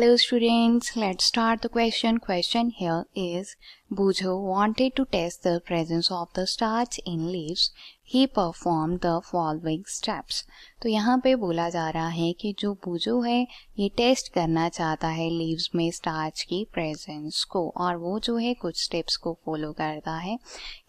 Hello students, let's start the question. Question here is Bujo wanted to test the presence of the starch in leaves. He performed the following steps. तो यहाँ पे बोला जा रहा है कि जो बुजो है ये टेस्ट करना चाहता है लीव्स में स्टार्च की प्रेजेंस को और वो जो है कुछ स्टेप्स को फॉलो करता है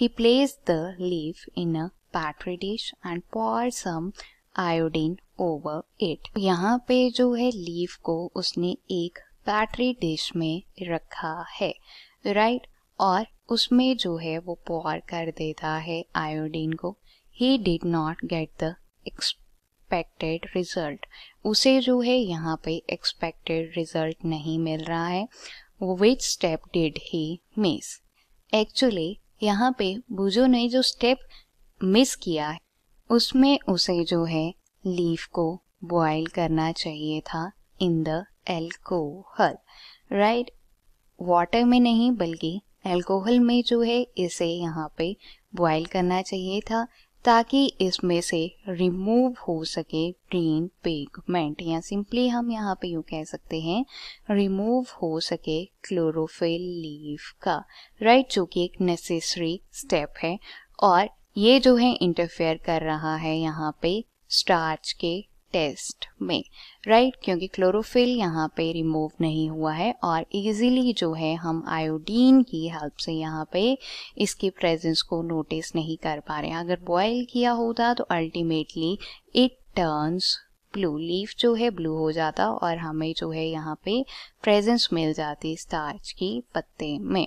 he place the leaf in a petri dish and pour some iodine over it यहाँ पे जो है लीव को उसने एक बैटरी डिश में रखा है राइट और उसमें जो है वो पोर कर देता है आयोडीन को ही did not get the expected result उसे जो है यहाँ पे एक्सपेक्टेड रिजल्ट नहीं मिल रहा है which step did he miss actually यहाँ पे बुजो ने जो स्टेप मिस किया है उसमें उसे जो है लीफ को बॉयल करना चाहिए था in the alcohol right water में नहीं बल्कि एल्कोहल में जो है इसे यहाँ पे बॉयल करना चाहिए था ताकि इसमें से रिमूव हो सके ग्रीन पिगमेंट या सिंपली हम यहाँ पे यू कह सकते हैं रिमूव हो सके क्लोरोफिल लीफ का राइट right? जो कि एक नेसेसरी स्टेप है और ये जो है इंटरफेयर कर रहा है यहाँ पे स्टार्च के टेस्ट में राइट right? क्योंकि क्लोरोफिल यहाँ पे रिमूव नहीं हुआ है और इजीली जो है हम आयोडीन की हेल्प से यहाँ पे इसके प्रेजेंस को नोटिस नहीं कर पा रहे हैं अगर बॉयल किया होता तो ultimately it turns blue leaf जो है ब्लू हो जाता और हमें जो है यहाँ पे प्रेजेंस मिल जाती स्टार्च की पत्ते में